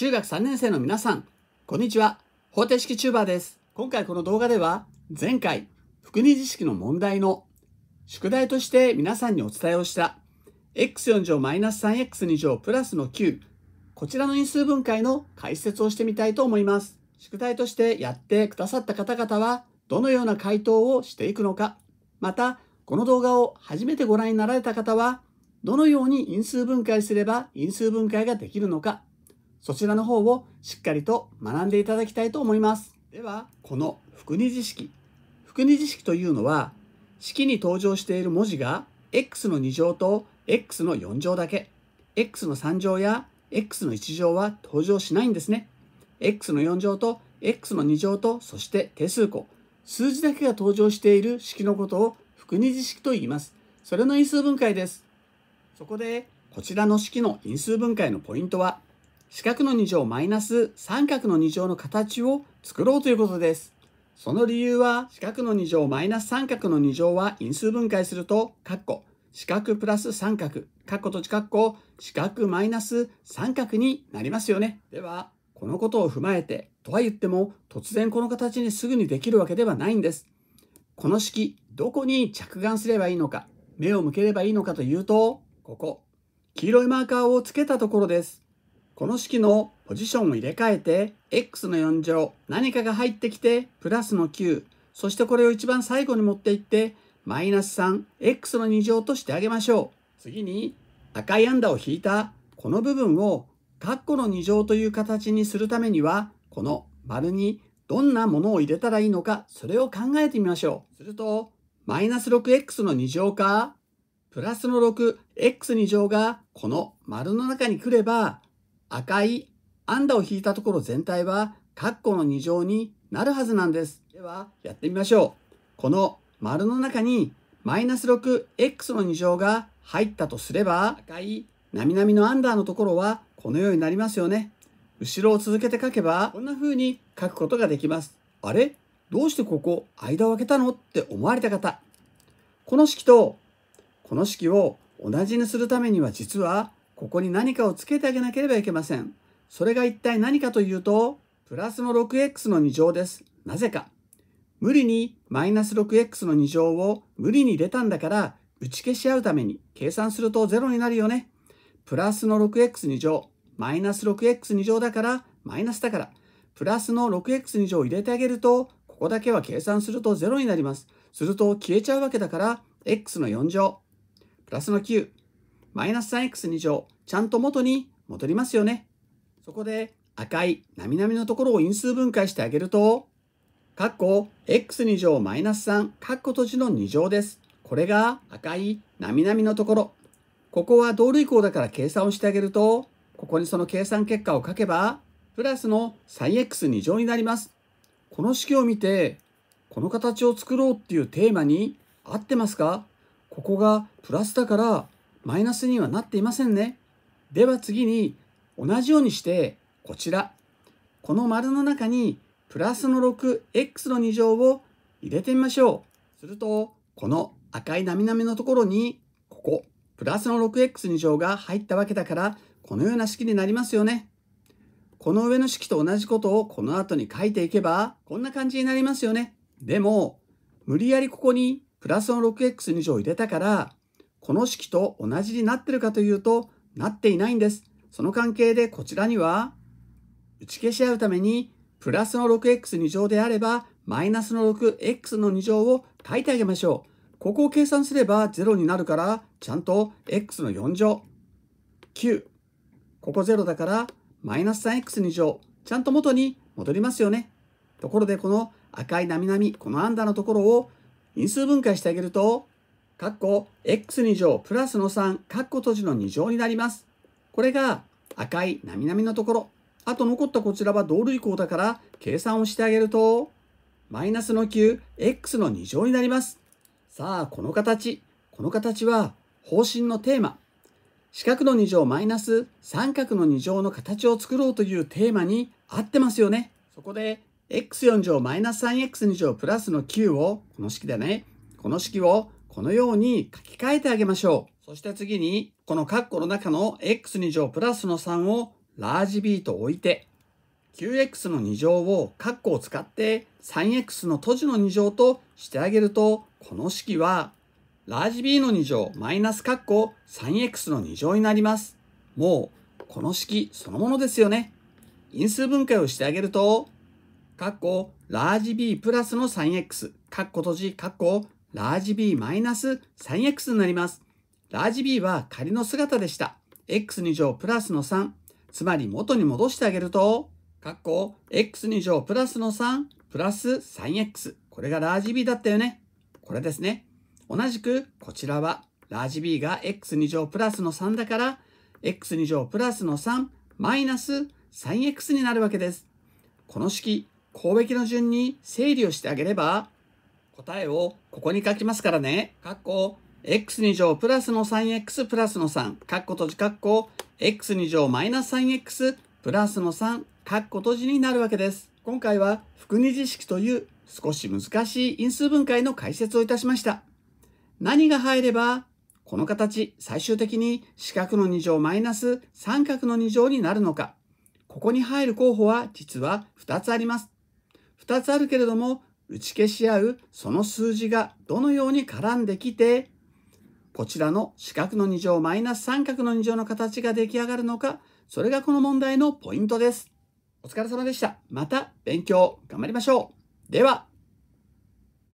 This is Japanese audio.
中学3年生の皆さん、こんにちは。方程式チューバーです。今回この動画では、前回、複二次式の問題の宿題として皆さんにお伝えをした、x4 乗 -3x2 乗プラスの9、こちらの因数分解の解説をしてみたいと思います。宿題としてやってくださった方々は、どのような回答をしていくのか、また、この動画を初めてご覧になられた方は、どのように因数分解すれば因数分解ができるのか、そちらの方をしっかりと学んでいただきたいと思います。では、この副二次式。副二次式というのは、式に登場している文字が x の2乗と x の4乗だけ。x の3乗や x の1乗は登場しないんですね。x の4乗と x の2乗と、そして定数項。数字だけが登場している式のことを副二次式と言います。それの因数分解です。そこで、こちらの式の因数分解のポイントは、四角の2乗マイナス三角の2乗の形を作ろうということです。その理由は、四角の2乗マイナス三角の2乗は因数分解すると、カッコ、四角プラス三角、カッコとちカッコ、四角マイナス三角になりますよね。では、このことを踏まえて、とは言っても、突然この形にすぐにできるわけではないんです。この式、どこに着眼すればいいのか、目を向ければいいのかというと、ここ、黄色いマーカーをつけたところです。この式のポジションを入れ替えて、x の4乗、何かが入ってきて、プラスの9、そしてこれを一番最後に持っていって、マイナス 3x の2乗としてあげましょう。次に、赤いアンダーを引いた、この部分を、カッコの2乗という形にするためには、この丸にどんなものを入れたらいいのか、それを考えてみましょう。すると、マイナス 6x の2乗か、プラスの 6x2 乗がこの丸の中に来れば、赤いアンダを引いたところ全体は括弧の2乗になるはずなんです。ではやってみましょう。この丸の中にマイナス 6x の2乗が入ったとすれば赤い並々のアンダーのところはこのようになりますよね。後ろを続けて書けばこんな風に書くことができます。あれどうしてここ間を空けたのって思われた方。この式とこの式を同じにするためには実はここに何かをつけてあげなければいけません。それが一体何かというと、プラスの 6x の2乗です。なぜか。無理にマイナス 6x の2乗を無理に入れたんだから打ち消し合うために計算すると0になるよね。プラスの 6x2 乗、マイナス 6x2 乗だからマイナスだから、プラスの 6x2 乗を入れてあげると、ここだけは計算すると0になります。すると消えちゃうわけだから、x の4乗、プラスの9、マイナス 3x2 乗、ちゃんと元に戻りますよね。そこで赤い並々のところを因数分解してあげると、カッコ、x2 乗マイナス3、カッコ閉じの2乗です。これが赤い並々のところ。ここは同類項だから計算をしてあげると、ここにその計算結果を書けば、プラスの 3x2 乗になります。この式を見て、この形を作ろうっていうテーマに合ってますかここがプラスだからマイナスにはなっていませんね。では次に同じようにしてこちらこの丸の中にプラスの 6x の2乗を入れてみましょう。するとこの赤いなみなみのところにここプラスの 6x2 乗が入ったわけだからこのような式になりますよね。この上の式と同じことをこの後に書いていけばこんな感じになりますよね。でも無理やりここにプラスの 6x2 乗を入れたからこの式と同じになってるかというと、なっていないんです。その関係でこちらには、打ち消し合うために、プラスの 6x2 乗であれば、マイナスの 6x の2乗を書いてあげましょう。ここを計算すれば0になるから、ちゃんと x の4乗。9。ここ0だから、マイナス 3x2 乗。ちゃんと元に戻りますよね。ところでこの赤いなみなみこのアンダーのところを因数分解してあげるとかっこ x2 乗プラスの3かっこ閉じの2乗になります。これが赤いなみなみのところ。あと残ったこちらは同類項だから計算をしてあげると、マイナスの 9x の2乗になります。さあ、この形。この形は方針のテーマ。四角の2乗マイナス三角の2乗の形を作ろうというテーマに合ってますよね。そこで x4 乗マイナス 3x2 乗プラスの9を、この式だね。この式をこのように書き換えてあげましょう。そして次に、この括弧の中の x2 乗プラスの3をラージ B と置いて、9x の2乗を括弧を使って 3x の閉じの2乗としてあげると、この式は、ラージ B の2乗マイナス括弧 3x の2乗になります。もう、この式そのものですよね。因数分解をしてあげると、括弧ラージ B プラスの 3x、ッコ閉じ、ッコラージ B-3x になります。ラージ B は仮の姿でした。x2 乗プラスの3。つまり元に戻してあげると、括弧 x2 乗プラスの3プラス 3x。これがラージ B だったよね。これですね。同じくこちらはラージ B が x2 乗プラスの3だから、x2 乗プラスの3マイナス 3x になるわけです。この式、公益の順に整理をしてあげれば、答えをここに書きますからね。かっこ x2 乗プラスの 3x プラスの3、かっこ閉じかっこ x2 乗マイナス 3x プラスの3、かっこ閉じになるわけです。今回は複二次式という少し難しい因数分解の解説をいたしました。何が入ればこの形、最終的に四角の2乗マイナス三角の2乗になるのか。ここに入る候補は実は2つあります。2つあるけれども、打ち消し合うその数字がどのように絡んできて、こちらの四角の2乗マイナス三角の2乗の形が出来上がるのか、それがこの問題のポイントです。お疲れ様でした。また勉強頑張りましょう。では。